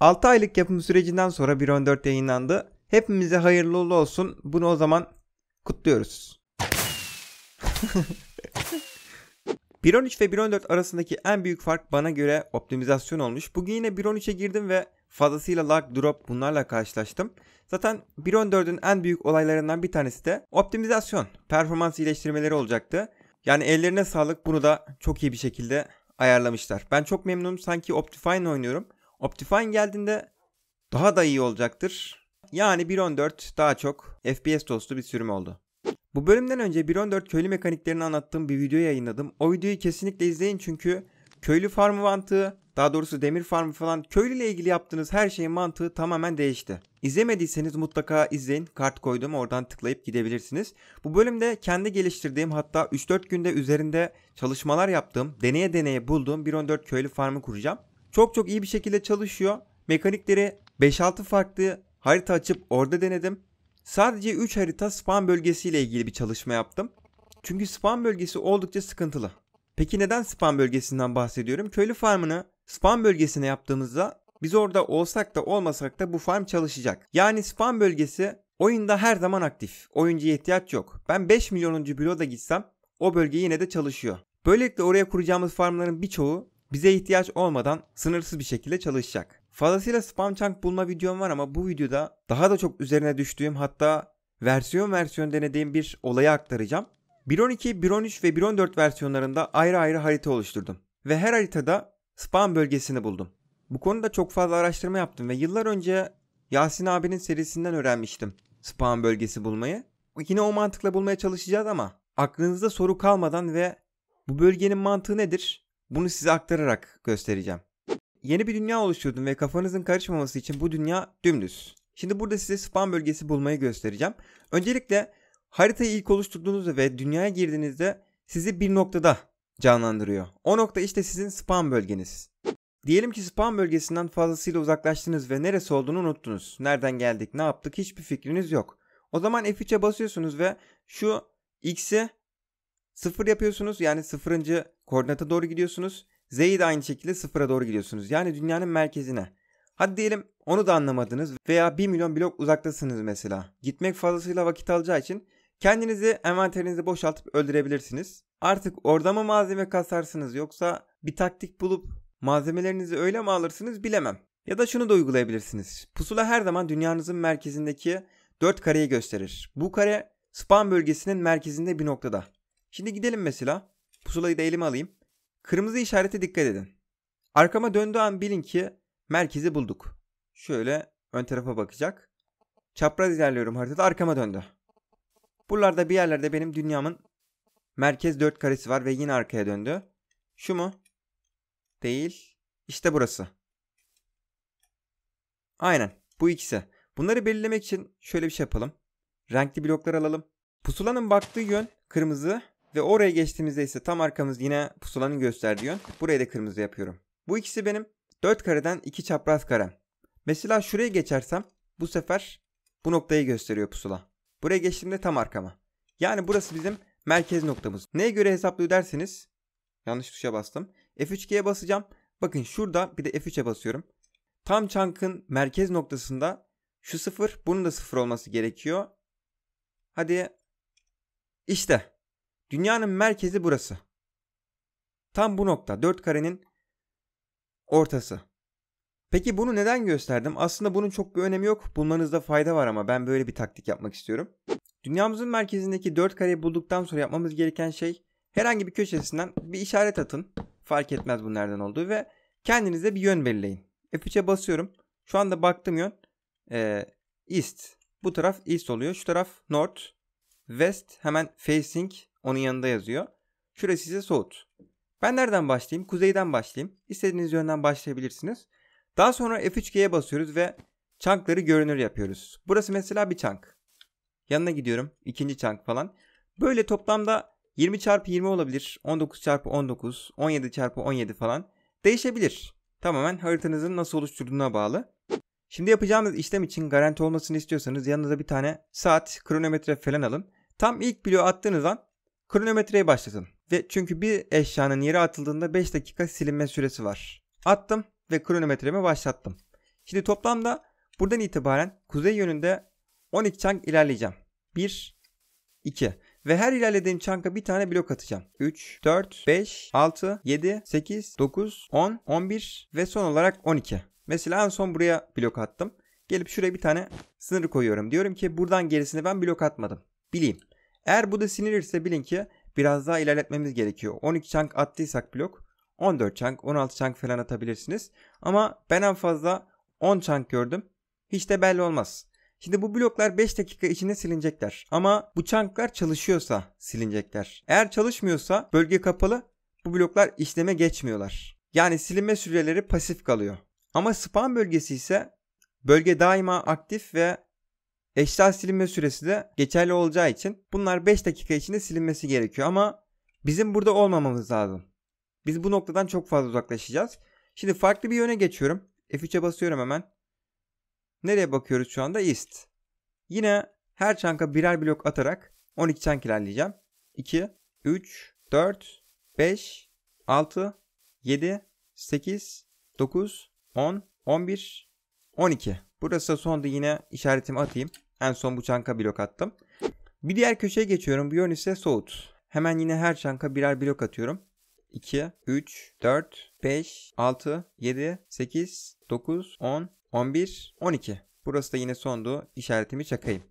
6 aylık yapım sürecinden sonra 1.14 yayınlandı. Hepimize hayırlı uğurlu olsun. Bunu o zaman kutluyoruz. 1.13 ve 1.14 arasındaki en büyük fark bana göre optimizasyon olmuş. Bugün yine 1.13'e girdim ve fazlasıyla lag, drop bunlarla karşılaştım. Zaten 1.14'ün en büyük olaylarından bir tanesi de optimizasyon, performans iyileştirmeleri olacaktı. Yani ellerine sağlık bunu da çok iyi bir şekilde ayarlamışlar. Ben çok memnunum sanki Optifine oynuyorum. Optifine geldiğinde daha da iyi olacaktır. Yani 1.14 daha çok FPS dostu bir sürüm oldu. Bu bölümden önce 1.14 köylü mekaniklerini anlattığım bir video yayınladım. O videoyu kesinlikle izleyin çünkü köylü farmı mantığı, daha doğrusu demir farmı falan köylü ile ilgili yaptığınız her şeyin mantığı tamamen değişti. İzlemediyseniz mutlaka izleyin. Kart koydum oradan tıklayıp gidebilirsiniz. Bu bölümde kendi geliştirdiğim hatta 3-4 günde üzerinde çalışmalar yaptığım, deneye deneye bulduğum 1.14 köylü farmı kuracağım. Çok çok iyi bir şekilde çalışıyor. Mekanikleri 5-6 farklı harita açıp orada denedim. Sadece 3 harita spam bölgesiyle ilgili bir çalışma yaptım. Çünkü spam bölgesi oldukça sıkıntılı. Peki neden spam bölgesinden bahsediyorum? Köylü farmını spam bölgesine yaptığımızda biz orada olsak da olmasak da bu farm çalışacak. Yani spam bölgesi oyunda her zaman aktif. Oyuncuya ihtiyaç yok. Ben 5 milyonuncu bloda da gitsem o bölge yine de çalışıyor. Böylelikle oraya kuracağımız farmların birçoğu bize ihtiyaç olmadan sınırsız bir şekilde çalışacak. Fazlasıyla spam chunk bulma videom var ama bu videoda daha da çok üzerine düştüğüm hatta versiyon versiyon denediğim bir olayı aktaracağım. 1.12, 1.13 ve 1.14 versiyonlarında ayrı ayrı harita oluşturdum. Ve her haritada spam bölgesini buldum. Bu konuda çok fazla araştırma yaptım ve yıllar önce Yasin abinin serisinden öğrenmiştim spam bölgesi bulmayı. Yine o mantıkla bulmaya çalışacağız ama aklınızda soru kalmadan ve bu bölgenin mantığı nedir? Bunu size aktararak göstereceğim. Yeni bir dünya oluşturdum ve kafanızın karışmaması için bu dünya dümdüz. Şimdi burada size spawn bölgesi bulmayı göstereceğim. Öncelikle haritayı ilk oluşturduğunuzda ve dünyaya girdiğinizde sizi bir noktada canlandırıyor. O nokta işte sizin spawn bölgeniz. Diyelim ki spawn bölgesinden fazlasıyla uzaklaştınız ve neresi olduğunu unuttunuz. Nereden geldik, ne yaptık hiçbir fikriniz yok. O zaman F3'e basıyorsunuz ve şu X'i Sıfır yapıyorsunuz yani sıfırıncı koordinata doğru gidiyorsunuz. Z'yi de aynı şekilde sıfıra doğru gidiyorsunuz. Yani dünyanın merkezine. Hadi diyelim onu da anlamadınız veya 1 milyon blok uzaktasınız mesela. Gitmek fazlasıyla vakit alacağı için kendinizi envanterinizi boşaltıp öldürebilirsiniz. Artık orada mı malzeme kasarsınız yoksa bir taktik bulup malzemelerinizi öyle mi alırsınız bilemem. Ya da şunu da uygulayabilirsiniz. Pusula her zaman dünyanızın merkezindeki 4 kareyi gösterir. Bu kare spawn bölgesinin merkezinde bir noktada. Şimdi gidelim mesela. Pusulayı da elime alayım. Kırmızı işarete dikkat edin. Arkama döndüğü an bilin ki merkezi bulduk. Şöyle ön tarafa bakacak. Çapraz ilerliyorum haritada arkama döndü. Buralarda bir yerlerde benim dünyamın merkez dört karesi var ve yine arkaya döndü. Şu mu? Değil. İşte burası. Aynen. Bu ikisi. Bunları belirlemek için şöyle bir şey yapalım. Renkli bloklar alalım. Pusulanın baktığı yön kırmızı ve oraya geçtiğimizde ise tam arkamız yine pusulanın gösterdiği yön. Burayı da kırmızı yapıyorum. Bu ikisi benim 4 kareden 2 çapraz kare. Mesela şuraya geçersem bu sefer bu noktayı gösteriyor pusula. Buraya geçtiğimde tam arkama. Yani burası bizim merkez noktamız. Neye göre hesaplıyor derseniz yanlış tuşa bastım. F3G'ye basacağım. Bakın şurada bir de F3'e basıyorum. Tam çankın merkez noktasında şu sıfır bunun da sıfır olması gerekiyor. Hadi işte Dünyanın merkezi burası. Tam bu nokta. Dört karenin ortası. Peki bunu neden gösterdim? Aslında bunun çok bir önemi yok. Bulmanızda fayda var ama ben böyle bir taktik yapmak istiyorum. Dünyamızın merkezindeki dört kareyi bulduktan sonra yapmamız gereken şey herhangi bir köşesinden bir işaret atın. Fark etmez bu nereden olduğu ve kendinize bir yön belirleyin. F3'e basıyorum. Şu anda baktığım yön e, East. Bu taraf East oluyor. Şu taraf North. West hemen facing onun yanında yazıyor. Şurası size soğut. Ben nereden başlayayım? Kuzeyden başlayayım. İstediğiniz yönden başlayabilirsiniz. Daha sonra F3G'ye basıyoruz ve çankları görünür yapıyoruz. Burası mesela bir çank. Yanına gidiyorum. İkinci çank falan. Böyle toplamda 20 çarpı 20 olabilir. 19 çarpı 19, 17 çarpı 17 falan. Değişebilir. Tamamen haritanızın nasıl oluşturduğuna bağlı. Şimdi yapacağımız işlem için garanti olmasını istiyorsanız yanınıza bir tane saat, kronometre falan alın. Tam ilk bloğu attığınız an Kronometreyi başlatın. Ve çünkü bir eşyanın yere atıldığında 5 dakika silinme süresi var. Attım ve kronometremi başlattım. Şimdi toplamda buradan itibaren kuzey yönünde 12 çank ilerleyeceğim. 1 2 ve her ilerlediğim çanka bir tane blok atacağım. 3, 4, 5, 6, 7, 8, 9, 10, 11 ve son olarak 12. Mesela en son buraya blok attım. Gelip şuraya bir tane sınır koyuyorum. Diyorum ki buradan gerisini ben blok atmadım. Bileyim. Eğer bu da sinirirse bilin ki biraz daha ilerletmemiz gerekiyor. 12 çank attıysak blok 14 çank 16 çank falan atabilirsiniz. Ama ben en fazla 10 çank gördüm. Hiç de belli olmaz. Şimdi bu bloklar 5 dakika içinde silinecekler. Ama bu çanklar çalışıyorsa silinecekler. Eğer çalışmıyorsa bölge kapalı bu bloklar işleme geçmiyorlar. Yani silinme süreleri pasif kalıyor. Ama spam bölgesi ise bölge daima aktif ve Eşya silinme süresi de geçerli olacağı için bunlar 5 dakika içinde silinmesi gerekiyor ama bizim burada olmamamız lazım. Biz bu noktadan çok fazla uzaklaşacağız. Şimdi farklı bir yöne geçiyorum. F3'e basıyorum hemen. Nereye bakıyoruz şu anda? East. Yine her çanka birer blok atarak 12 çank ilerleyeceğim. 2, 3, 4, 5, 6, 7, 8, 9, 10, 11, 12. Burası da sonda yine işaretimi atayım. En son bu çanka blok attım. Bir diğer köşeye geçiyorum. Bu ise soğut. Hemen yine her çanka birer blok atıyorum. 2, 3, 4, 5, 6, 7, 8, 9, 10, 11, 12. Burası da yine sondu. İşaretimi çakayım.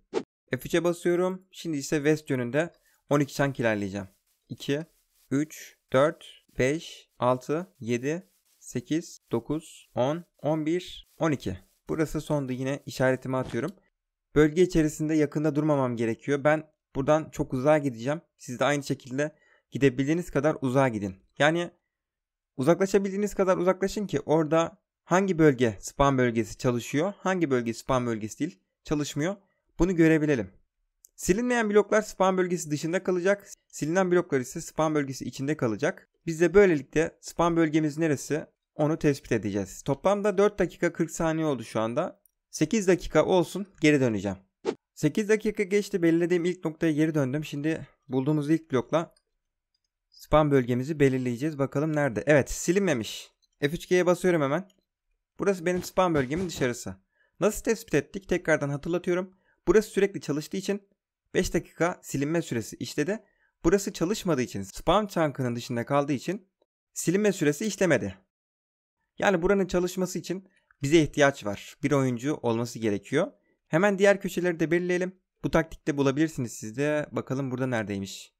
F3'e basıyorum. Şimdi ise west yönünde 12 çank ilerleyeceğim. 2, 3, 4, 5, 6, 7, 8, 9, 10, 11, 12. Burası sondu yine işaretimi atıyorum. Bölge içerisinde yakında durmamam gerekiyor. Ben buradan çok uzağa gideceğim. Siz de aynı şekilde gidebildiğiniz kadar uzağa gidin. Yani uzaklaşabildiğiniz kadar uzaklaşın ki orada hangi bölge spam bölgesi çalışıyor, hangi bölge spam bölgesi değil çalışmıyor bunu görebilelim. Silinmeyen bloklar spam bölgesi dışında kalacak. Silinen bloklar ise spam bölgesi içinde kalacak. Biz de böylelikle spam bölgemiz neresi onu tespit edeceğiz. Toplamda 4 dakika 40 saniye oldu şu anda. 8 dakika olsun geri döneceğim. 8 dakika geçti belirlediğim ilk noktaya geri döndüm. Şimdi bulduğumuz ilk blokla spam bölgemizi belirleyeceğiz. Bakalım nerede? Evet silinmemiş. F3G'ye basıyorum hemen. Burası benim spam bölgemin dışarısı. Nasıl tespit ettik? Tekrardan hatırlatıyorum. Burası sürekli çalıştığı için 5 dakika silinme süresi işledi. Burası çalışmadığı için spam çankının dışında kaldığı için silinme süresi işlemedi. Yani buranın çalışması için bize ihtiyaç var. Bir oyuncu olması gerekiyor. Hemen diğer köşeleri de belirleyelim. Bu taktikte bulabilirsiniz siz de. Bakalım burada neredeymiş?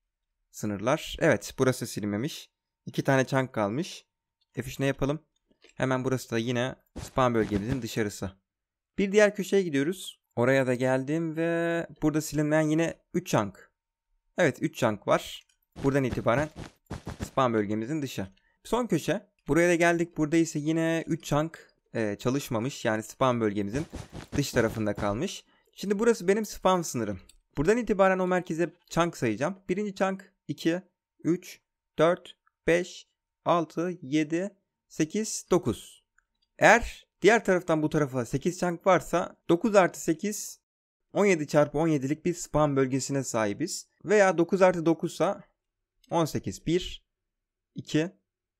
Sınırlar. Evet burası silinmemiş. İki tane çank kalmış. F3 ne yapalım? Hemen burası da yine spam bölgemizin dışarısı. Bir diğer köşeye gidiyoruz. Oraya da geldim ve burada silinmeyen yine 3 çank. Evet 3 çank var. Buradan itibaren spam bölgemizin dışı. Son köşe. Buraya da geldik. Burada ise yine 3 çank e, çalışmamış. Yani spam bölgemizin dış tarafında kalmış. Şimdi burası benim spam sınırım. Buradan itibaren o merkeze chunk sayacağım. Birinci chunk 2, 3, 4, 5, 6, 7, 8, 9. Eğer diğer taraftan bu tarafa 8 chunk varsa 9 artı 8 17 çarpı 17'lik bir spam bölgesine sahibiz. Veya 9 artı 9 ise 18. 1, 2,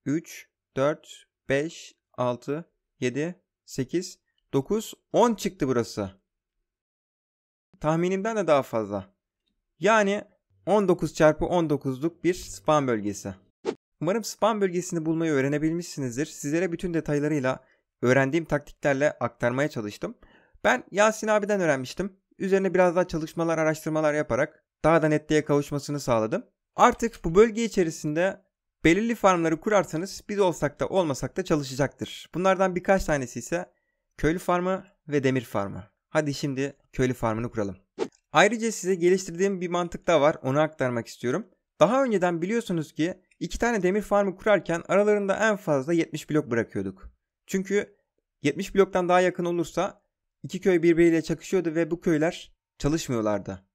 3, 4, 5, 6, 7, 8, 9, 10 çıktı burası. Tahminimden de daha fazla. Yani 19 çarpı 19'luk bir spam bölgesi. Umarım spam bölgesini bulmayı öğrenebilmişsinizdir. Sizlere bütün detaylarıyla öğrendiğim taktiklerle aktarmaya çalıştım. Ben Yasin abiden öğrenmiştim. Üzerine biraz daha çalışmalar, araştırmalar yaparak daha da netliğe kavuşmasını sağladım. Artık bu bölge içerisinde Belirli farmları kurarsanız biz olsak da olmasak da çalışacaktır. Bunlardan birkaç tanesi ise köylü farmı ve demir farmı. Hadi şimdi köylü farmını kuralım. Ayrıca size geliştirdiğim bir mantık da var onu aktarmak istiyorum. Daha önceden biliyorsunuz ki iki tane demir farmı kurarken aralarında en fazla 70 blok bırakıyorduk. Çünkü 70 bloktan daha yakın olursa iki köy birbiriyle çakışıyordu ve bu köyler çalışmıyorlardı.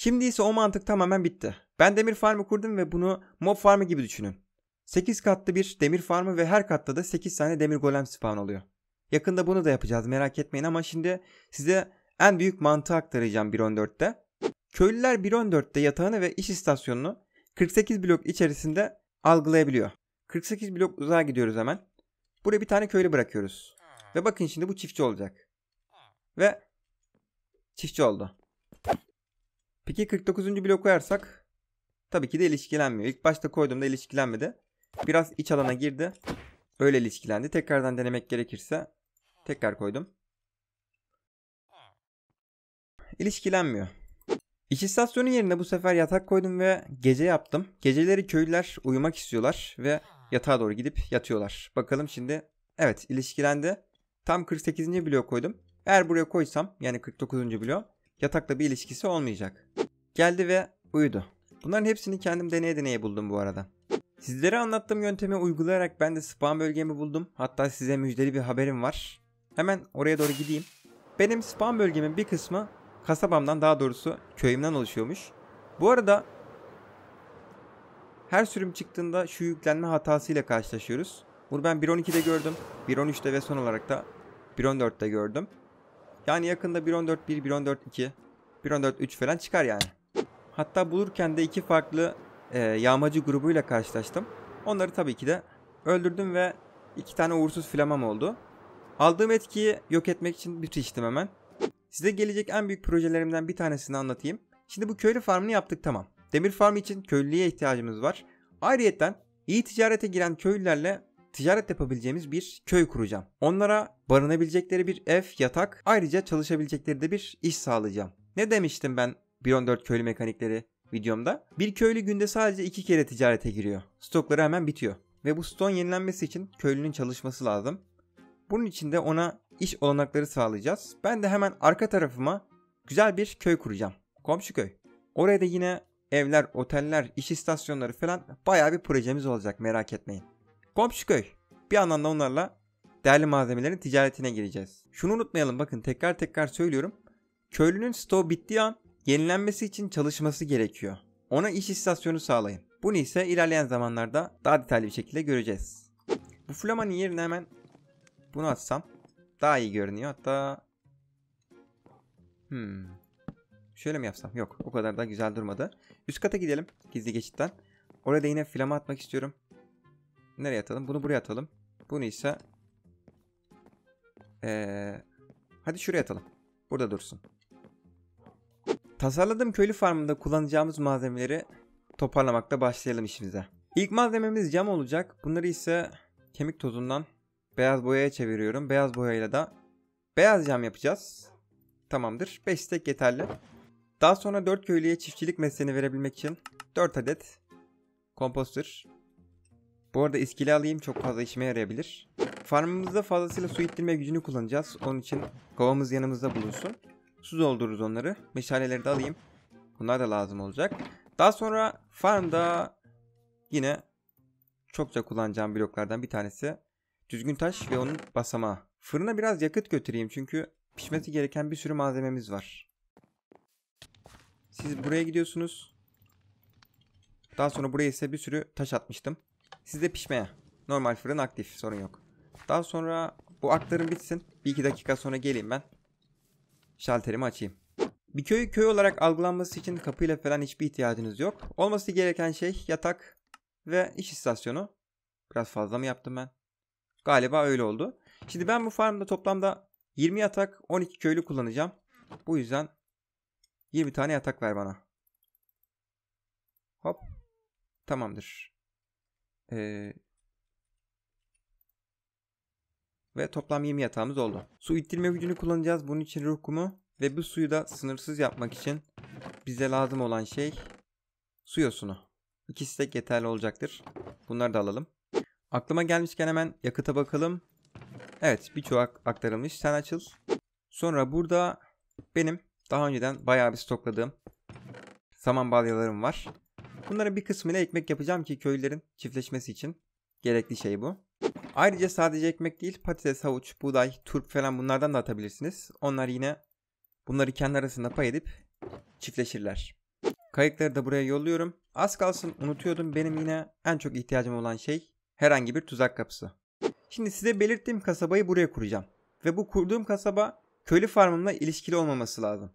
Şimdi ise o mantık tamamen bitti. Ben demir farmı kurdum ve bunu mob farmı gibi düşünün. 8 katlı bir demir farmı ve her katta da 8 tane demir golem spawn oluyor. Yakında bunu da yapacağız merak etmeyin ama şimdi size en büyük mantığı aktaracağım 1.14'te. Köylüler 1.14'te yatağını ve iş istasyonunu 48 blok içerisinde algılayabiliyor. 48 blok uzağa gidiyoruz hemen. Buraya bir tane köylü bırakıyoruz. Ve bakın şimdi bu çiftçi olacak. Ve çiftçi oldu. Peki 49. blok koyarsak tabii ki de ilişkilenmiyor. İlk başta koyduğumda ilişkilenmedi. Biraz iç alana girdi. Öyle ilişkilendi. Tekrardan denemek gerekirse tekrar koydum. İlişkilenmiyor. İş istasyonu yerine bu sefer yatak koydum ve gece yaptım. Geceleri köylüler uyumak istiyorlar ve yatağa doğru gidip yatıyorlar. Bakalım şimdi. Evet ilişkilendi. Tam 48. bloğu koydum. Eğer buraya koysam yani 49. bloğu yatakla bir ilişkisi olmayacak. Geldi ve uyudu. Bunların hepsini kendim deneye deneye buldum bu arada. Sizlere anlattığım yöntemi uygulayarak ben de spam bölgemi buldum. Hatta size müjdeli bir haberim var. Hemen oraya doğru gideyim. Benim spam bölgemin bir kısmı kasabamdan daha doğrusu köyümden oluşuyormuş. Bu arada her sürüm çıktığında şu yüklenme hatasıyla karşılaşıyoruz. Bunu ben 1.12'de gördüm, 1.13'te ve son olarak da 1.14'te gördüm. Yani yakında 1.14.1, 1.14.2, 1.14.3 falan çıkar yani. Hatta bulurken de iki farklı e, yağmacı grubuyla karşılaştım. Onları tabii ki de öldürdüm ve iki tane uğursuz flamam oldu. Aldığım etkiyi yok etmek için bitiştim hemen. Size gelecek en büyük projelerimden bir tanesini anlatayım. Şimdi bu köylü farmını yaptık tamam. Demir farmı için köylüye ihtiyacımız var. Ayrıyeten iyi ticarete giren köylülerle ticaret yapabileceğimiz bir köy kuracağım. Onlara barınabilecekleri bir ev, yatak, ayrıca çalışabilecekleri de bir iş sağlayacağım. Ne demiştim ben 1.14 köylü mekanikleri videomda? Bir köylü günde sadece iki kere ticarete giriyor. Stokları hemen bitiyor. Ve bu stokun yenilenmesi için köylünün çalışması lazım. Bunun için de ona iş olanakları sağlayacağız. Ben de hemen arka tarafıma güzel bir köy kuracağım. Komşu köy. Oraya da yine evler, oteller, iş istasyonları falan baya bir projemiz olacak merak etmeyin. Komşu köy. Bir anlamda onlarla değerli malzemelerin ticaretine gireceğiz. Şunu unutmayalım bakın tekrar tekrar söylüyorum. Köylünün stoğu bittiği an yenilenmesi için çalışması gerekiyor. Ona iş istasyonu sağlayın. Bunu ise ilerleyen zamanlarda daha detaylı bir şekilde göreceğiz. Bu flamanın yerine hemen bunu atsam daha iyi görünüyor. Hatta hmm. şöyle mi yapsam? Yok o kadar da güzel durmadı. Üst kata gidelim gizli geçitten. Orada yine flama atmak istiyorum. Nereye atalım? Bunu buraya atalım. Bunu ise... Ee, hadi şuraya atalım. Burada dursun. Tasarladığım köylü farmında kullanacağımız malzemeleri toparlamakta başlayalım işimize. İlk malzememiz cam olacak. Bunları ise kemik tozundan beyaz boyaya çeviriyorum. Beyaz boyayla da beyaz cam yapacağız. Tamamdır. 5 stek yeterli. Daha sonra 4 köylüye çiftçilik mesleğini verebilmek için 4 adet komposter bu arada iskili alayım çok fazla işime yarayabilir. Farmımızda fazlasıyla su ittirme gücünü kullanacağız. Onun için kovamız yanımızda bulunsun. Su doldururuz onları. Meşaleleri de alayım. Bunlar da lazım olacak. Daha sonra farmda yine çokça kullanacağım bloklardan bir tanesi. Düzgün taş ve onun basamağı. Fırına biraz yakıt götüreyim çünkü pişmesi gereken bir sürü malzememiz var. Siz buraya gidiyorsunuz. Daha sonra buraya ise bir sürü taş atmıştım. Sizde pişmeye. Normal fırın aktif sorun yok. Daha sonra bu aktarım bitsin. Bir iki dakika sonra geleyim ben. Şalterimi açayım. Bir köyü köy olarak algılanması için kapıyla falan hiçbir ihtiyacınız yok. Olması gereken şey yatak ve iş istasyonu. Biraz fazla mı yaptım ben? Galiba öyle oldu. Şimdi ben bu farmda toplamda 20 yatak 12 köylü kullanacağım. Bu yüzden 20 tane yatak ver bana. Hop. Tamamdır. Ee, ve toplam 20 yatağımız oldu. Su ittirme gücünü kullanacağız. Bunun için ruh kumu ve bu suyu da sınırsız yapmak için bize lazım olan şey su yosunu. İkisi de yeterli olacaktır. Bunları da alalım. Aklıma gelmişken hemen yakıta bakalım. Evet birçoğu aktarılmış. Sen açıl. Sonra burada benim daha önceden bayağı bir stokladığım saman balyalarım var. Bunların bir kısmıyla ekmek yapacağım ki köylülerin çiftleşmesi için gerekli şey bu. Ayrıca sadece ekmek değil patates, havuç, buğday, turp falan bunlardan da atabilirsiniz. Onlar yine bunları kendi arasında pay edip çiftleşirler. Kayıkları da buraya yolluyorum. Az kalsın unutuyordum benim yine en çok ihtiyacım olan şey herhangi bir tuzak kapısı. Şimdi size belirttiğim kasabayı buraya kuracağım. Ve bu kurduğum kasaba köylü farmımla ilişkili olmaması lazım.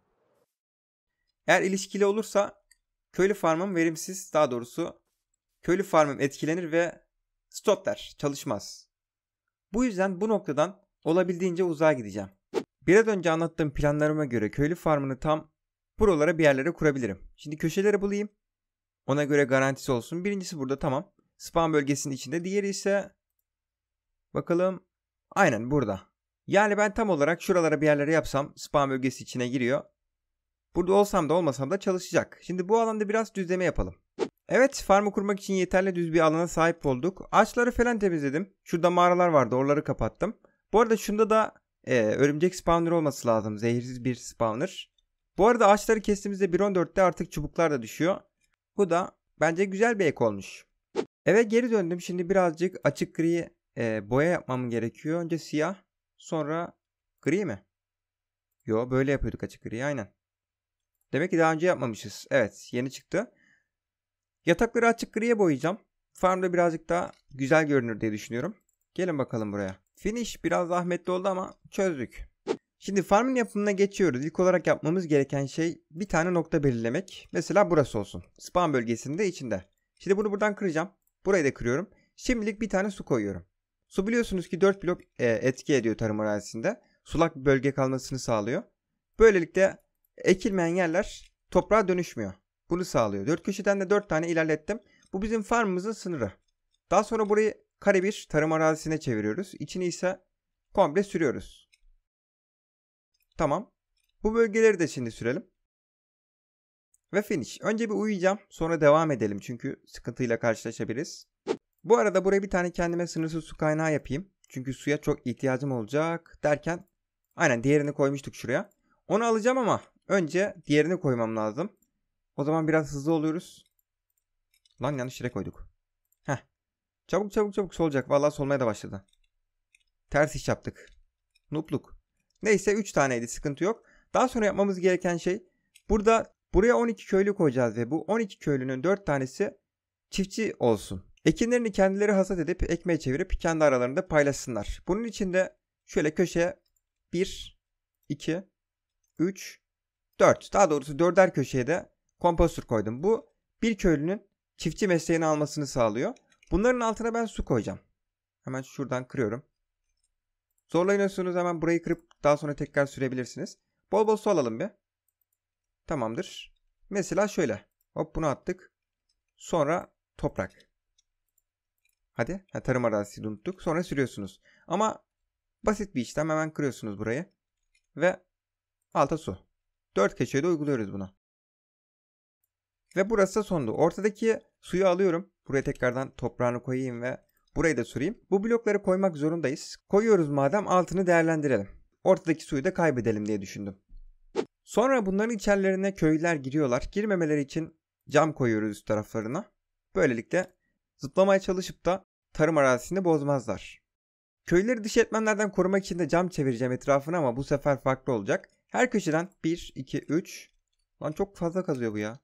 Eğer ilişkili olursa Köylü farmım verimsiz daha doğrusu köylü farmım etkilenir ve stop der çalışmaz. Bu yüzden bu noktadan olabildiğince uzağa gideceğim. Biraz önce anlattığım planlarıma göre köylü farmını tam buralara bir yerlere kurabilirim. Şimdi köşelere bulayım. Ona göre garantisi olsun. Birincisi burada tamam. Spam bölgesinin içinde. Diğeri ise bakalım aynen burada. Yani ben tam olarak şuralara bir yerlere yapsam spam bölgesi içine giriyor. Burada olsam da olmasam da çalışacak. Şimdi bu alanda biraz düzleme yapalım. Evet farmı kurmak için yeterli düz bir alana sahip olduk. Ağaçları falan temizledim. Şurada mağaralar vardı oraları kapattım. Bu arada şunda da e, örümcek spawner olması lazım. Zehirsiz bir spawner. Bu arada ağaçları kestiğimizde 1.14'te artık çubuklar da düşüyor. Bu da bence güzel bir ek olmuş. Evet, geri döndüm. Şimdi birazcık açık gri e, boya yapmam gerekiyor. Önce siyah sonra gri mi? Yo böyle yapıyorduk açık gri aynen. Demek ki daha önce yapmamışız. Evet yeni çıktı. Yatakları açık griye boyayacağım. Farmda birazcık daha güzel görünür diye düşünüyorum. Gelin bakalım buraya. Finish biraz zahmetli oldu ama çözdük. Şimdi farmın yapımına geçiyoruz. İlk olarak yapmamız gereken şey bir tane nokta belirlemek. Mesela burası olsun. Spawn bölgesinde içinde. Şimdi bunu buradan kıracağım. Burayı da kırıyorum. Şimdilik bir tane su koyuyorum. Su biliyorsunuz ki 4 blok e, etki ediyor tarım arazisinde. Sulak bir bölge kalmasını sağlıyor. Böylelikle ekilmeyen yerler toprağa dönüşmüyor. Bunu sağlıyor. Dört köşeden de dört tane ilerlettim. Bu bizim farmımızın sınırı. Daha sonra burayı kare bir tarım arazisine çeviriyoruz. İçini ise komple sürüyoruz. Tamam. Bu bölgeleri de şimdi sürelim. Ve finish. Önce bir uyuyacağım. Sonra devam edelim. Çünkü sıkıntıyla karşılaşabiliriz. Bu arada buraya bir tane kendime sınırsız su kaynağı yapayım. Çünkü suya çok ihtiyacım olacak derken. Aynen diğerini koymuştuk şuraya. Onu alacağım ama Önce diğerini koymam lazım. O zaman biraz hızlı oluyoruz. Lan yanlış yere koyduk. Heh. Çabuk çabuk çabuk solacak. Vallahi solmaya da başladı. Ters iş yaptık. Nupluk. Neyse 3 taneydi sıkıntı yok. Daha sonra yapmamız gereken şey burada buraya 12 köylü koyacağız ve bu 12 köylünün 4 tanesi çiftçi olsun. Ekinlerini kendileri hasat edip ekmeğe çevirip kendi aralarında paylaşsınlar. Bunun için de şöyle köşeye 1, 2, 3, 4. Daha doğrusu dörder köşeye de kompostür koydum. Bu bir köylünün çiftçi mesleğini almasını sağlıyor. Bunların altına ben su koyacağım. Hemen şuradan kırıyorum. Zorlanıyorsunuz hemen burayı kırıp daha sonra tekrar sürebilirsiniz. Bol bol su alalım bir. Tamamdır. Mesela şöyle. Hop bunu attık. Sonra toprak. Hadi. Ha, tarım arazisi unuttuk. Sonra sürüyorsunuz. Ama basit bir işlem hemen kırıyorsunuz burayı. Ve alta su. 4 köşede uyguluyoruz bunu. Ve burası da sondu. Ortadaki suyu alıyorum. Buraya tekrardan toprağını koyayım ve burayı da süreyim. Bu blokları koymak zorundayız. Koyuyoruz madem altını değerlendirelim. Ortadaki suyu da kaybedelim diye düşündüm. Sonra bunların içerilerine köylüler giriyorlar. Girmemeleri için cam koyuyoruz üst taraflarına. Böylelikle zıplamaya çalışıp da tarım arazisini bozmazlar. Köyleri dış etmenlerden korumak için de cam çevireceğim etrafını ama bu sefer farklı olacak. Her köşeden 1, 2, 3. Lan çok fazla kazıyor bu ya.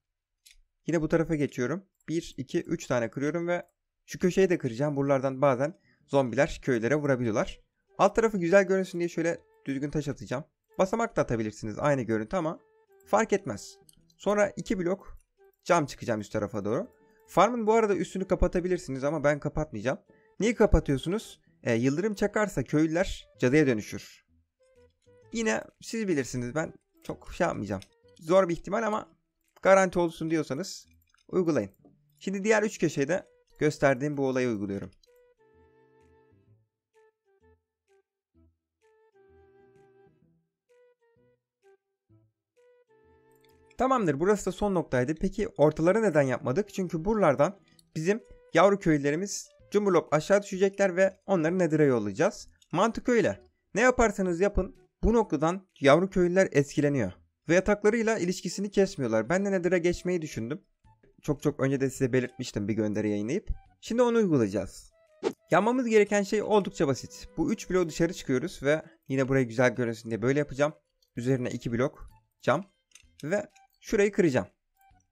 Yine bu tarafa geçiyorum. 1, 2, 3 tane kırıyorum ve şu köşeyi de kıracağım. Buralardan bazen zombiler köylere vurabiliyorlar. Alt tarafı güzel görünsün diye şöyle düzgün taş atacağım. Basamak da atabilirsiniz aynı görüntü ama fark etmez. Sonra 2 blok cam çıkacağım üst tarafa doğru. Farmın bu arada üstünü kapatabilirsiniz ama ben kapatmayacağım. Niye kapatıyorsunuz? E, yıldırım çakarsa köylüler cadıya dönüşür. Yine siz bilirsiniz ben çok şey yapmayacağım. Zor bir ihtimal ama garanti olsun diyorsanız uygulayın. Şimdi diğer üç köşede gösterdiğim bu olayı uyguluyorum. Tamamdır burası da son noktaydı. Peki ortaları neden yapmadık? Çünkü buralardan bizim yavru köylülerimiz cumburlop aşağı düşecekler ve onları nedire yollayacağız. Mantık öyle. Ne yaparsanız yapın bu noktadan yavru köylüler etkileniyor ve yataklarıyla ilişkisini kesmiyorlar. Ben de nedire geçmeyi düşündüm. Çok çok önce de size belirtmiştim bir gönderi yayınlayıp. Şimdi onu uygulayacağız. Yanmamız gereken şey oldukça basit. Bu 3 bloğu dışarı çıkıyoruz ve yine burayı güzel görünsün diye böyle yapacağım. Üzerine 2 blok cam ve şurayı kıracağım.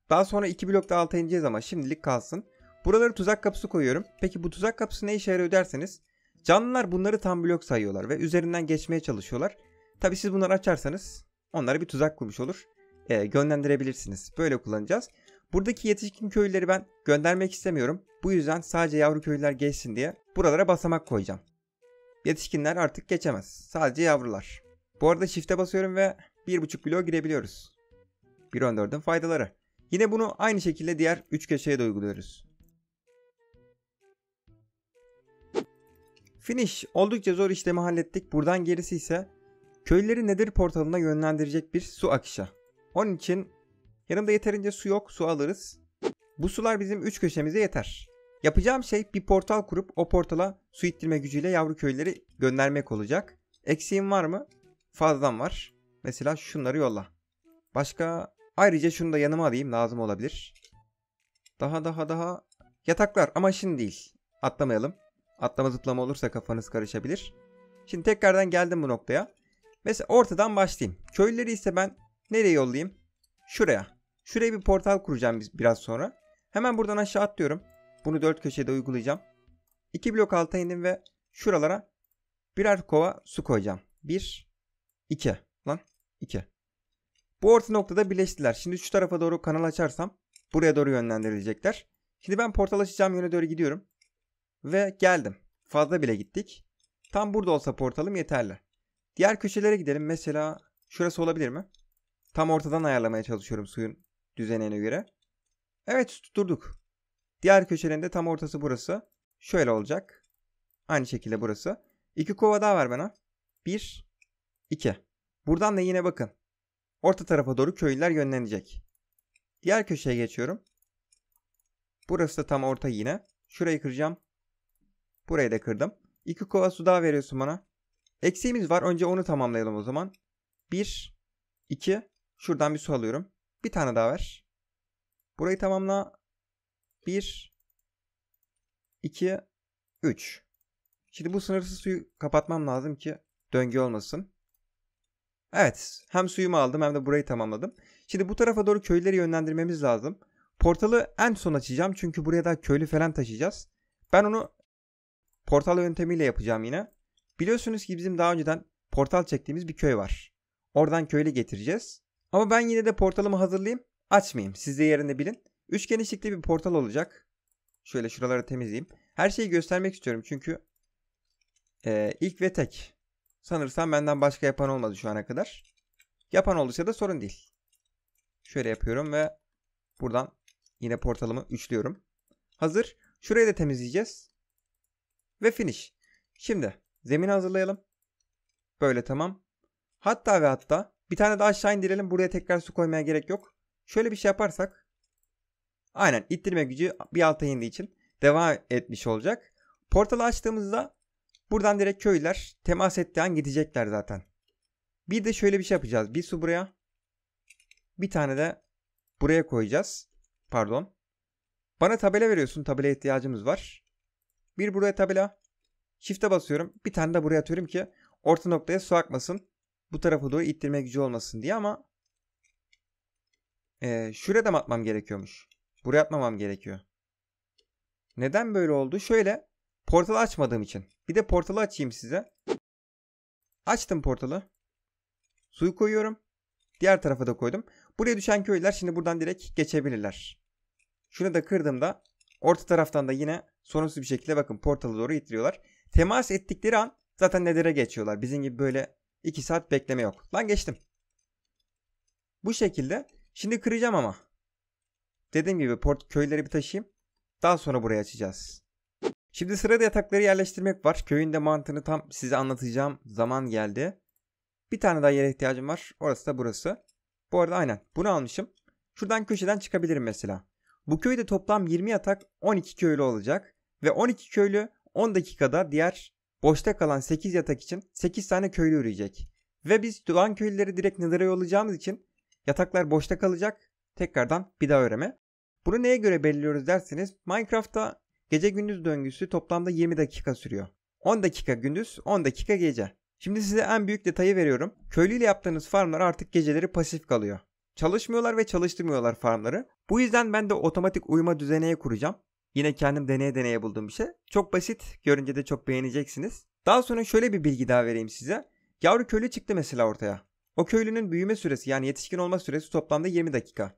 Daha sonra 2 blok da alta ineceğiz ama şimdilik kalsın. Buraları tuzak kapısı koyuyorum. Peki bu tuzak kapısı ne işe yarıyor derseniz. Canlılar bunları tam blok sayıyorlar ve üzerinden geçmeye çalışıyorlar. Tabi siz bunları açarsanız onlara bir tuzak kurmuş olur. E, ee, yönlendirebilirsiniz. Böyle kullanacağız. Buradaki yetişkin köylüleri ben göndermek istemiyorum. Bu yüzden sadece yavru köylüler geçsin diye buralara basamak koyacağım. Yetişkinler artık geçemez. Sadece yavrular. Bu arada shift'e basıyorum ve 1.5 bloğa girebiliyoruz. 1.14'ün faydaları. Yine bunu aynı şekilde diğer 3 köşeye de uyguluyoruz. Finish oldukça zor işlemi hallettik. Buradan gerisi ise Köyleri Nedir portalına yönlendirecek bir su akışı. Onun için yanımda yeterince su yok su alırız. Bu sular bizim üç köşemize yeter. Yapacağım şey bir portal kurup o portala su ittirme gücüyle yavru köyleri göndermek olacak. Eksiğim var mı? Fazlam var. Mesela şunları yolla. Başka ayrıca şunu da yanıma alayım lazım olabilir. Daha daha daha yataklar ama şimdi değil. Atlamayalım. Atlama zıplama olursa kafanız karışabilir. Şimdi tekrardan geldim bu noktaya. Mesela ortadan başlayayım. Köylüleri ise ben nereye yollayayım? Şuraya. Şuraya bir portal kuracağım biz biraz sonra. Hemen buradan aşağı atlıyorum. Bunu dört köşede uygulayacağım. İki blok alta indim ve şuralara birer kova su koyacağım. Bir, iki. Lan iki. Bu orta noktada birleştiler. Şimdi şu tarafa doğru kanal açarsam buraya doğru yönlendirilecekler. Şimdi ben portal açacağım yöne doğru gidiyorum. Ve geldim. Fazla bile gittik. Tam burada olsa portalım yeterli. Diğer köşelere gidelim. Mesela şurası olabilir mi? Tam ortadan ayarlamaya çalışıyorum suyun düzenine göre. Evet tutturduk. Diğer köşenin de tam ortası burası. Şöyle olacak. Aynı şekilde burası. İki kova daha ver bana. Bir, iki. Buradan da yine bakın. Orta tarafa doğru köylüler yönlenecek. Diğer köşeye geçiyorum. Burası da tam orta yine. Şurayı kıracağım. Burayı da kırdım. İki kova su daha veriyorsun bana. Eksiğimiz var. Önce onu tamamlayalım o zaman. 1, 2. Şuradan bir su alıyorum. Bir tane daha ver. Burayı tamamla. 1, 2, 3. Şimdi bu sınırsız suyu kapatmam lazım ki döngü olmasın. Evet. Hem suyumu aldım hem de burayı tamamladım. Şimdi bu tarafa doğru köyleri yönlendirmemiz lazım. Portalı en son açacağım. Çünkü buraya da köylü falan taşıyacağız. Ben onu portal yöntemiyle yapacağım yine. Biliyorsunuz ki bizim daha önceden portal çektiğimiz bir köy var. Oradan köylü getireceğiz. Ama ben yine de portalımı hazırlayayım. Açmayayım. Siz de yerinde bilin. Üç genişlikte bir portal olacak. Şöyle şuraları temizleyeyim. Her şeyi göstermek istiyorum çünkü e, ilk ve tek. Sanırsam benden başka yapan olmadı şu ana kadar. Yapan olursa da sorun değil. Şöyle yapıyorum ve buradan yine portalımı üçlüyorum. Hazır. Şurayı da temizleyeceğiz. Ve finish. Şimdi Zemin hazırlayalım. Böyle tamam. Hatta ve hatta bir tane daha aşağı indirelim. Buraya tekrar su koymaya gerek yok. Şöyle bir şey yaparsak. Aynen ittirme gücü bir alta indiği için devam etmiş olacak. Portalı açtığımızda buradan direkt köylüler temas ettiği an gidecekler zaten. Bir de şöyle bir şey yapacağız. Bir su buraya. Bir tane de buraya koyacağız. Pardon. Bana tabela veriyorsun. Tabela ihtiyacımız var. Bir buraya tabela. Shift'e basıyorum. Bir tane de buraya atıyorum ki orta noktaya su akmasın. Bu tarafa doğru ittirmek gücü olmasın diye ama e, şuraya da mı atmam gerekiyormuş? Buraya atmamam gerekiyor. Neden böyle oldu? Şöyle portalı açmadığım için. Bir de portalı açayım size. Açtım portalı. Suyu koyuyorum. Diğer tarafa da koydum. Buraya düşen köylüler şimdi buradan direkt geçebilirler. Şunu da kırdığımda orta taraftan da yine sorunsuz bir şekilde bakın portalı doğru ittiriyorlar. Temas ettikleri an zaten nedire geçiyorlar. Bizim gibi böyle 2 saat bekleme yok. Lan geçtim. Bu şekilde. Şimdi kıracağım ama. Dediğim gibi port köyleri bir taşıyayım. Daha sonra burayı açacağız. Şimdi sırada yatakları yerleştirmek var. Köyün de mantığını tam size anlatacağım. Zaman geldi. Bir tane daha yere ihtiyacım var. Orası da burası. Bu arada aynen bunu almışım. Şuradan köşeden çıkabilirim mesela. Bu köyde toplam 20 yatak 12 köylü olacak. Ve 12 köylü 10 dakikada diğer boşta kalan 8 yatak için 8 tane köylü yürüyecek. Ve biz doğan köylüleri direkt nelere yollayacağımız için yataklar boşta kalacak. Tekrardan bir daha öreme. Bunu neye göre belirliyoruz derseniz Minecraft'ta gece gündüz döngüsü toplamda 20 dakika sürüyor. 10 dakika gündüz 10 dakika gece. Şimdi size en büyük detayı veriyorum. Köylüyle yaptığınız farmlar artık geceleri pasif kalıyor. Çalışmıyorlar ve çalıştırmıyorlar farmları. Bu yüzden ben de otomatik uyuma düzeneği kuracağım. Yine kendim deneye deneye bulduğum bir şey. Çok basit. Görünce de çok beğeneceksiniz. Daha sonra şöyle bir bilgi daha vereyim size. Yavru köylü çıktı mesela ortaya. O köylünün büyüme süresi yani yetişkin olma süresi toplamda 20 dakika.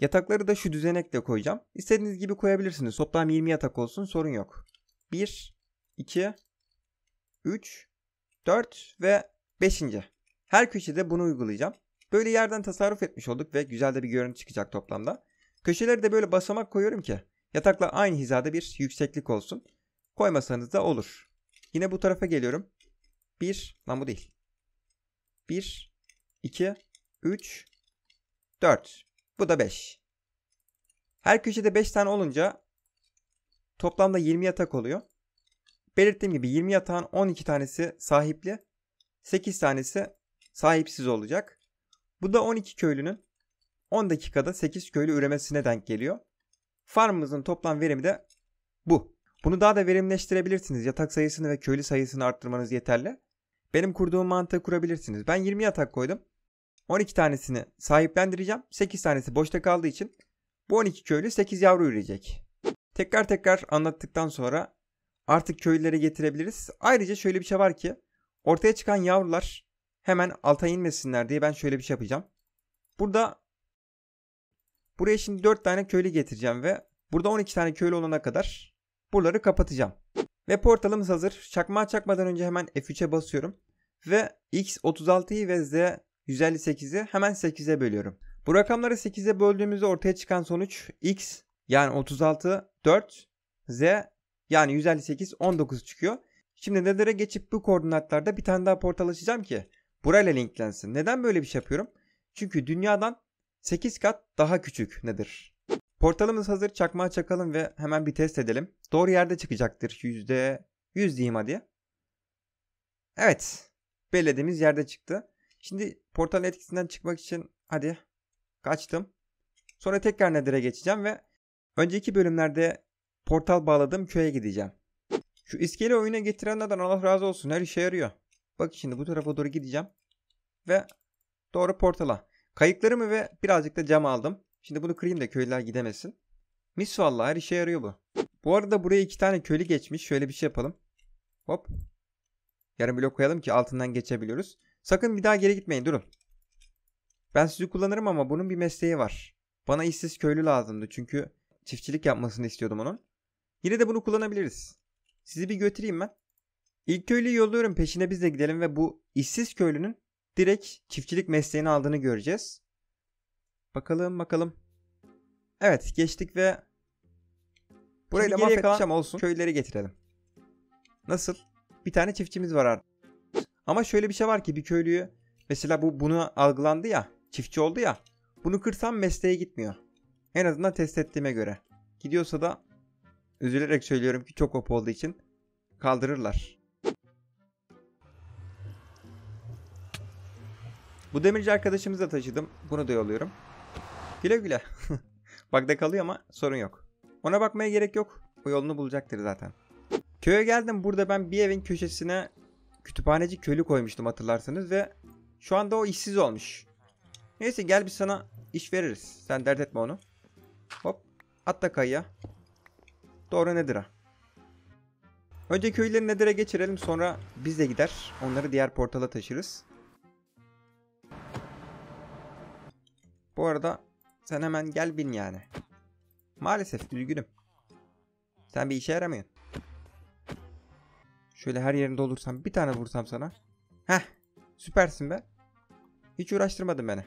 Yatakları da şu düzenekle koyacağım. İstediğiniz gibi koyabilirsiniz. Toplam 20 yatak olsun sorun yok. 1, 2, 3, 4 ve 5. Her köşede bunu uygulayacağım. Böyle yerden tasarruf etmiş olduk ve güzel de bir görüntü çıkacak toplamda. Köşelerde böyle basamak koyuyorum ki yatakla aynı hizada bir yükseklik olsun. Koymasanız da olur. Yine bu tarafa geliyorum. 1, lan bu değil. 1, 2, 3, 4. Bu da 5. Her köşede 5 tane olunca toplamda 20 yatak oluyor. Belirttiğim gibi 20 yatağın 12 tanesi sahipli, 8 tanesi sahipsiz olacak. Bu da 12 köylünün 10 dakikada 8 köylü üremesine denk geliyor. Farmımızın toplam verimi de bu. Bunu daha da verimleştirebilirsiniz. Yatak sayısını ve köylü sayısını arttırmanız yeterli. Benim kurduğum mantığı kurabilirsiniz. Ben 20 yatak koydum. 12 tanesini sahiplendireceğim. 8 tanesi boşta kaldığı için bu 12 köylü 8 yavru ürecek. Tekrar tekrar anlattıktan sonra artık köylülere getirebiliriz. Ayrıca şöyle bir şey var ki ortaya çıkan yavrular hemen alta inmesinler diye ben şöyle bir şey yapacağım. Burada Buraya şimdi 4 tane köylü getireceğim ve burada 12 tane köylü olana kadar buraları kapatacağım. Ve portalımız hazır. Çakmağa çakmadan önce hemen F3'e basıyorum. Ve X36'yı ve Z158'i hemen 8'e bölüyorum. Bu rakamları 8'e böldüğümüzde ortaya çıkan sonuç X yani 36 4 Z yani 158 19 çıkıyor. Şimdi Nether'e geçip bu koordinatlarda bir tane daha portal açacağım ki burayla linklensin. Neden böyle bir şey yapıyorum? Çünkü dünyadan 8 kat daha küçük nedir? Portalımız hazır çakmağa çakalım ve hemen bir test edelim. Doğru yerde çıkacaktır. %100 diyeyim hadi. Evet. Belirlediğimiz yerde çıktı. Şimdi portalın etkisinden çıkmak için hadi kaçtım. Sonra tekrar nedire geçeceğim ve önceki bölümlerde portal bağladığım köye gideceğim. Şu iskele oyuna getirenlerden Allah razı olsun her işe yarıyor. Bak şimdi bu tarafa doğru gideceğim ve doğru portala. Kayıklarımı ve birazcık da cam aldım. Şimdi bunu kırayım da köylüler gidemesin. Mis vallahi her işe yarıyor bu. Bu arada buraya iki tane köylü geçmiş. Şöyle bir şey yapalım. Hop. Yarım blok koyalım ki altından geçebiliyoruz. Sakın bir daha geri gitmeyin durun. Ben sizi kullanırım ama bunun bir mesleği var. Bana işsiz köylü lazımdı çünkü çiftçilik yapmasını istiyordum onun. Yine de bunu kullanabiliriz. Sizi bir götüreyim ben. İlk köylüyü yolluyorum peşine biz de gidelim ve bu işsiz köylünün direkt çiftçilik mesleğini aldığını göreceğiz. Bakalım bakalım. Evet geçtik ve burayı da mahvetmişim olsun. Köylüleri getirelim. Nasıl? Bir tane çiftçimiz var artık. Ama şöyle bir şey var ki bir köylüyü mesela bu bunu algılandı ya çiftçi oldu ya bunu kırsam mesleğe gitmiyor. En azından test ettiğime göre. Gidiyorsa da üzülerek söylüyorum ki çok op olduğu için kaldırırlar. Bu demirci arkadaşımıza taşıdım. Bunu da yolluyorum. Güle güle. Bagda kalıyor ama sorun yok. Ona bakmaya gerek yok. O yolunu bulacaktır zaten. Köye geldim. Burada ben bir evin köşesine kütüphaneci köylü koymuştum hatırlarsanız ve şu anda o işsiz olmuş. Neyse gel biz sana iş veririz. Sen dert etme onu. Hop. At da kayıya. Doğru Nedir'a. Önce köylerin Nedir'e geçirelim sonra biz de gider. Onları diğer portala taşırız. Bu arada sen hemen gel bin yani. Maalesef üzgünüm. Sen bir işe yaramıyorsun. Şöyle her yerinde olursam bir tane vursam sana. Heh süpersin be. Hiç uğraştırmadın beni.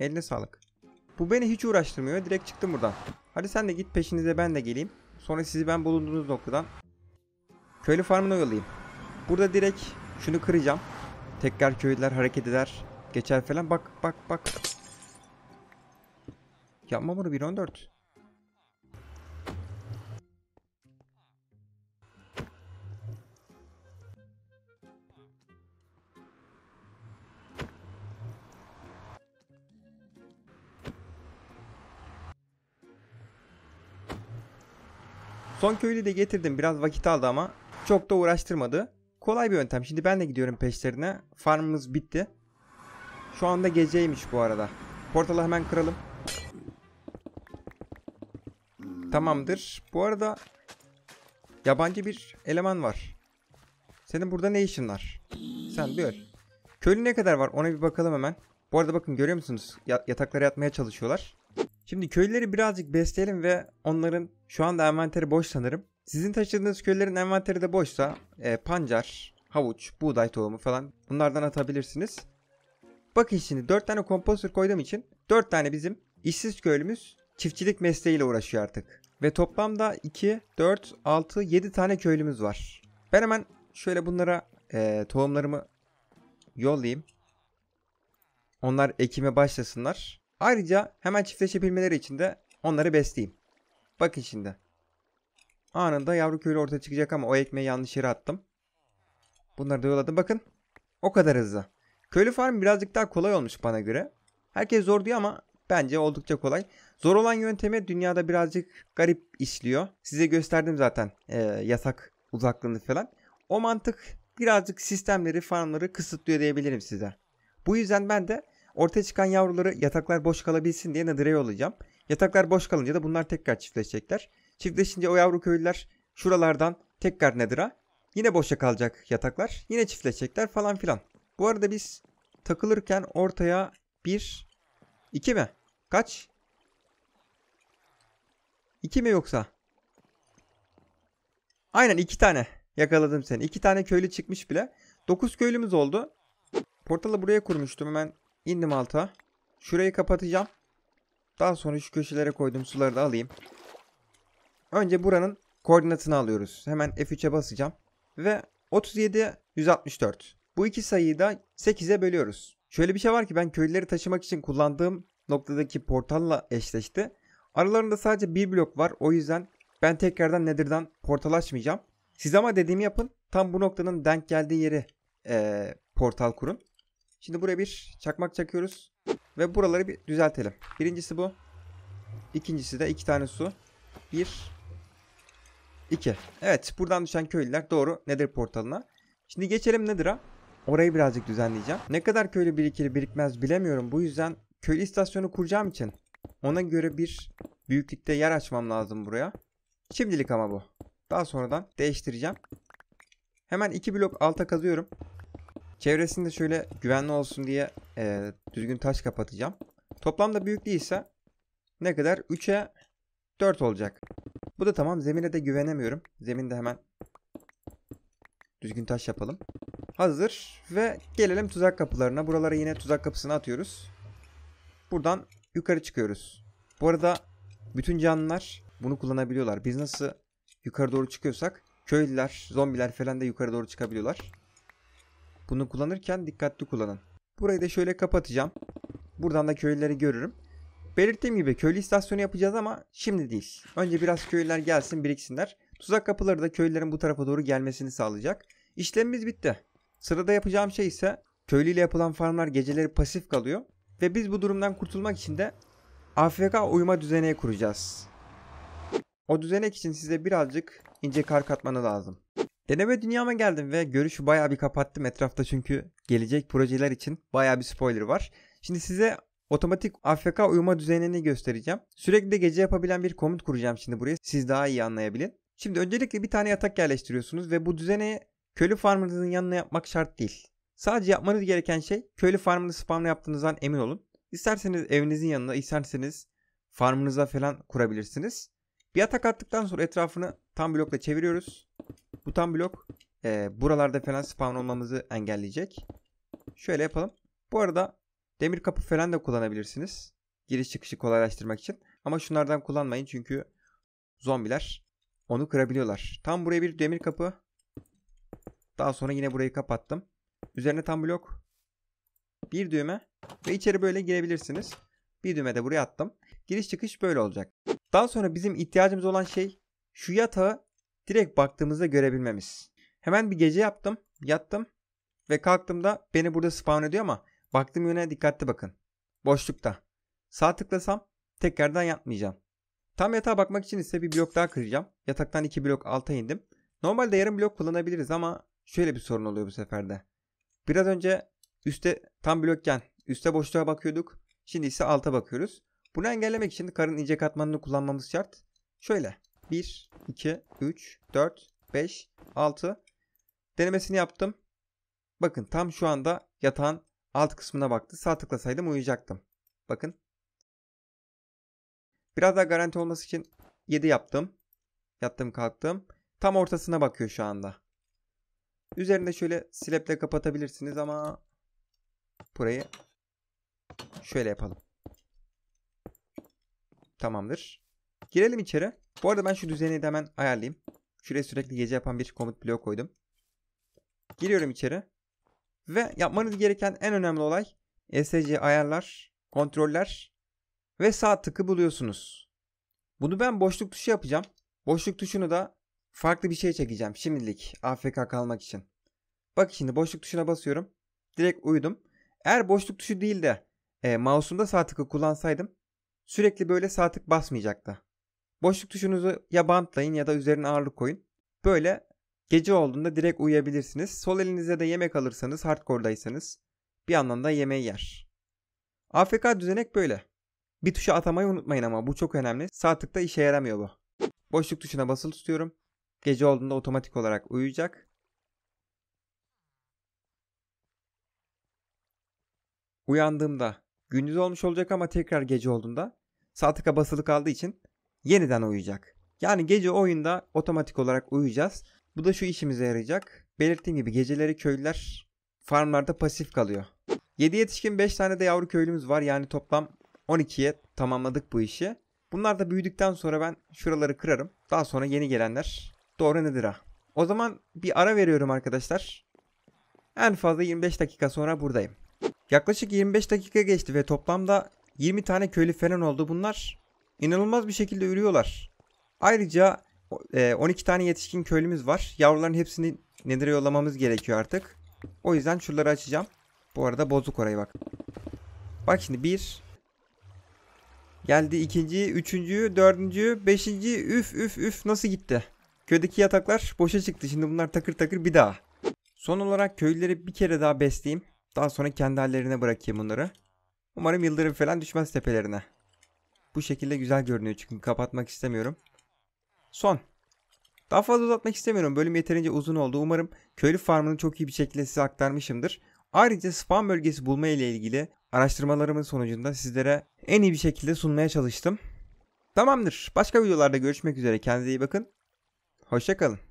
Eline sağlık. Bu beni hiç uğraştırmıyor. Direkt çıktım buradan. Hadi sen de git peşinize ben de geleyim. Sonra sizi ben bulunduğunuz noktadan köylü farmına yollayayım. Burada direkt şunu kıracağım. Tekrar köylüler hareket eder. Geçer falan. Bak bak bak. Yapma bunu 1.14. Son köylü de getirdim. Biraz vakit aldı ama çok da uğraştırmadı. Kolay bir yöntem. Şimdi ben de gidiyorum peşlerine. Farmımız bitti. Şu anda geceymiş bu arada. Portalı hemen kıralım. Tamamdır. Bu arada yabancı bir eleman var. Senin burada ne işin var? Sen diyor. öl. Köylü ne kadar var ona bir bakalım hemen. Bu arada bakın görüyor musunuz? Ya yataklara yatmaya çalışıyorlar. Şimdi köylüleri birazcık besleyelim ve onların şu anda envanteri boş sanırım. Sizin taşıdığınız köylerin envanteri de boşsa e, pancar, havuç, buğday tohumu falan bunlardan atabilirsiniz. Bakın şimdi 4 tane kompostör koyduğum için 4 tane bizim işsiz köylümüz çiftçilik mesleğiyle uğraşıyor artık. Ve toplamda 2, 4, 6, 7 tane köylümüz var. Ben hemen şöyle bunlara e, tohumlarımı yollayayım. Onlar ekime başlasınlar. Ayrıca hemen çiftleşebilmeleri için de onları besleyeyim. Bakın şimdi. Anında yavru köylü ortaya çıkacak ama o ekmeği yanlış yere attım. Bunları da yolladım. Bakın o kadar hızlı. Köylü farm birazcık daha kolay olmuş bana göre. Herkes zor diyor ama Bence oldukça kolay. Zor olan yöntemi dünyada birazcık garip işliyor. Size gösterdim zaten e, yasak uzaklığını falan. O mantık birazcık sistemleri, fanları kısıtlıyor diyebilirim size. Bu yüzden ben de ortaya çıkan yavruları yataklar boş kalabilsin diye nadire yollayacağım. Yataklar boş kalınca da bunlar tekrar çiftleşecekler. Çiftleşince o yavru köylüler şuralardan tekrar nadira. Yine boşa kalacak yataklar. Yine çiftleşecekler falan filan. Bu arada biz takılırken ortaya bir, iki mi? Kaç? İki mi yoksa? Aynen iki tane. Yakaladım seni. İki tane köylü çıkmış bile. Dokuz köylümüz oldu. Portalı buraya kurmuştum. Hemen indim alta. Şurayı kapatacağım. Daha sonra şu köşelere koydum suları da alayım. Önce buranın koordinatını alıyoruz. Hemen F3'e basacağım. Ve 37 164. Bu iki sayıyı da 8'e bölüyoruz. Şöyle bir şey var ki ben köylüleri taşımak için kullandığım noktadaki portalla eşleşti. Aralarında sadece bir blok var. O yüzden ben tekrardan Nether'dan portal açmayacağım. Siz ama dediğimi yapın. Tam bu noktanın denk geldiği yeri e, portal kurun. Şimdi buraya bir çakmak çakıyoruz. Ve buraları bir düzeltelim. Birincisi bu. İkincisi de iki tane su. Bir. iki. Evet buradan düşen köylüler doğru Nether portalına. Şimdi geçelim Nether'a. Orayı birazcık düzenleyeceğim. Ne kadar köylü birikir birikmez bilemiyorum. Bu yüzden köylü istasyonu kuracağım için ona göre bir büyüklükte yer açmam lazım buraya. Şimdilik ama bu. Daha sonradan değiştireceğim. Hemen iki blok alta kazıyorum. Çevresinde şöyle güvenli olsun diye e, düzgün taş kapatacağım. Toplamda büyüklüğü ise ne kadar? 3'e 4 olacak. Bu da tamam. Zemine de güvenemiyorum. Zeminde hemen düzgün taş yapalım. Hazır ve gelelim tuzak kapılarına. Buralara yine tuzak kapısını atıyoruz. Buradan yukarı çıkıyoruz. Bu arada bütün canlılar bunu kullanabiliyorlar. Biz nasıl yukarı doğru çıkıyorsak köylüler, zombiler falan da yukarı doğru çıkabiliyorlar. Bunu kullanırken dikkatli kullanın. Burayı da şöyle kapatacağım. Buradan da köylüleri görürüm. Belirttiğim gibi köylü istasyonu yapacağız ama şimdi değil. Önce biraz köylüler gelsin biriksinler. Tuzak kapıları da köylülerin bu tarafa doğru gelmesini sağlayacak. İşlemimiz bitti. Sırada yapacağım şey ise köylüyle yapılan farmlar geceleri pasif kalıyor. Ve biz bu durumdan kurtulmak için de AFK uyuma düzeneği kuracağız. O düzenek için size birazcık ince kar katmanı lazım. Deneme dünyama geldim ve görüşü baya bir kapattım etrafta çünkü gelecek projeler için baya bir spoiler var. Şimdi size otomatik AFK uyuma düzenini göstereceğim. Sürekli de gece yapabilen bir komut kuracağım şimdi buraya. Siz daha iyi anlayabilin. Şimdi öncelikle bir tane yatak yerleştiriyorsunuz ve bu düzeni köylü farmınızın yanına yapmak şart değil. Sadece yapmanız gereken şey köylü farmını spamla yaptığınızdan emin olun. İsterseniz evinizin yanına, isterseniz farmınıza falan kurabilirsiniz. Bir atak attıktan sonra etrafını tam blokla çeviriyoruz. Bu tam blok e, buralarda falan spawn olmamızı engelleyecek. Şöyle yapalım. Bu arada demir kapı falan da kullanabilirsiniz. Giriş çıkışı kolaylaştırmak için. Ama şunlardan kullanmayın çünkü zombiler onu kırabiliyorlar. Tam buraya bir demir kapı. Daha sonra yine burayı kapattım. Üzerine tam blok. Bir düğme ve içeri böyle girebilirsiniz. Bir düğme de buraya attım. Giriş çıkış böyle olacak. Daha sonra bizim ihtiyacımız olan şey şu yatağı direkt baktığımızda görebilmemiz. Hemen bir gece yaptım. Yattım ve kalktığımda beni burada spawn ediyor ama baktığım yöne dikkatli bakın. Boşlukta. Sağ tıklasam tekrardan yatmayacağım. Tam yatağa bakmak için ise bir blok daha kıracağım. Yataktan iki blok alta indim. Normalde yarım blok kullanabiliriz ama şöyle bir sorun oluyor bu seferde. Biraz önce üste tam blokken üste boşluğa bakıyorduk. Şimdi ise alta bakıyoruz. Bunu engellemek için karın ince katmanını kullanmamız şart. Şöyle 1, 2, 3, 4, 5, 6 denemesini yaptım. Bakın tam şu anda yatağın alt kısmına baktı. Sağ tıklasaydım uyuyacaktım. Bakın. Biraz daha garanti olması için 7 yaptım. Yattım kalktım. Tam ortasına bakıyor şu anda. Üzerinde şöyle slaple kapatabilirsiniz ama burayı şöyle yapalım. Tamamdır. Girelim içeri. Bu arada ben şu düzeni de hemen ayarlayayım. Şuraya sürekli gece yapan bir komut bloğu koydum. Giriyorum içeri. Ve yapmanız gereken en önemli olay ESC ayarlar, kontroller ve sağ tıkı buluyorsunuz. Bunu ben boşluk tuşu yapacağım. Boşluk tuşunu da Farklı bir şey çekeceğim şimdilik AFK kalmak için. Bak şimdi boşluk tuşuna basıyorum. Direkt uyudum. Eğer boşluk tuşu değil de e, mouse'umda sağ tıkı kullansaydım sürekli böyle sağ tık basmayacaktı. Boşluk tuşunuzu ya bantlayın ya da üzerine ağırlık koyun. Böyle gece olduğunda direkt uyuyabilirsiniz. Sol elinize de yemek alırsanız hardcore'daysanız bir anlamda yemeği yer. AFK düzenek böyle. Bir tuşa atamayı unutmayın ama bu çok önemli. Sağ tıkta işe yaramıyor bu. Boşluk tuşuna basılı tutuyorum. Gece olduğunda otomatik olarak uyuyacak. Uyandığımda gündüz olmuş olacak ama tekrar gece olduğunda sağ tıka basılı kaldığı için yeniden uyuyacak. Yani gece oyunda otomatik olarak uyuyacağız. Bu da şu işimize yarayacak. Belirttiğim gibi geceleri köylüler farmlarda pasif kalıyor. 7 yetişkin 5 tane de yavru köylümüz var. Yani toplam 12'ye tamamladık bu işi. Bunlar da büyüdükten sonra ben şuraları kırarım. Daha sonra yeni gelenler Doğru nedir ha? O zaman bir ara veriyorum arkadaşlar. En fazla 25 dakika sonra buradayım. Yaklaşık 25 dakika geçti ve toplamda 20 tane köylü falan oldu bunlar. İnanılmaz bir şekilde ürüyorlar. Ayrıca 12 e, tane yetişkin köylümüz var. Yavruların hepsini Nedir'e yollamamız gerekiyor artık. O yüzden şuraları açacağım. Bu arada bozuk orayı bak. Bak şimdi bir. Geldi ikinci, üçüncü, dördüncü, beşinci. Üf üf üf nasıl gitti? Köydeki yataklar boşa çıktı. Şimdi bunlar takır takır bir daha. Son olarak köylüleri bir kere daha besleyeyim. Daha sonra kendi hallerine bırakayım bunları. Umarım yıldırım falan düşmez tepelerine. Bu şekilde güzel görünüyor çünkü kapatmak istemiyorum. Son. Daha fazla uzatmak istemiyorum. Bölüm yeterince uzun oldu. Umarım köylü farmını çok iyi bir şekilde size aktarmışımdır. Ayrıca spam bölgesi bulma ile ilgili araştırmalarımın sonucunda sizlere en iyi bir şekilde sunmaya çalıştım. Tamamdır. Başka videolarda görüşmek üzere. Kendinize iyi bakın. Hoşçakalın.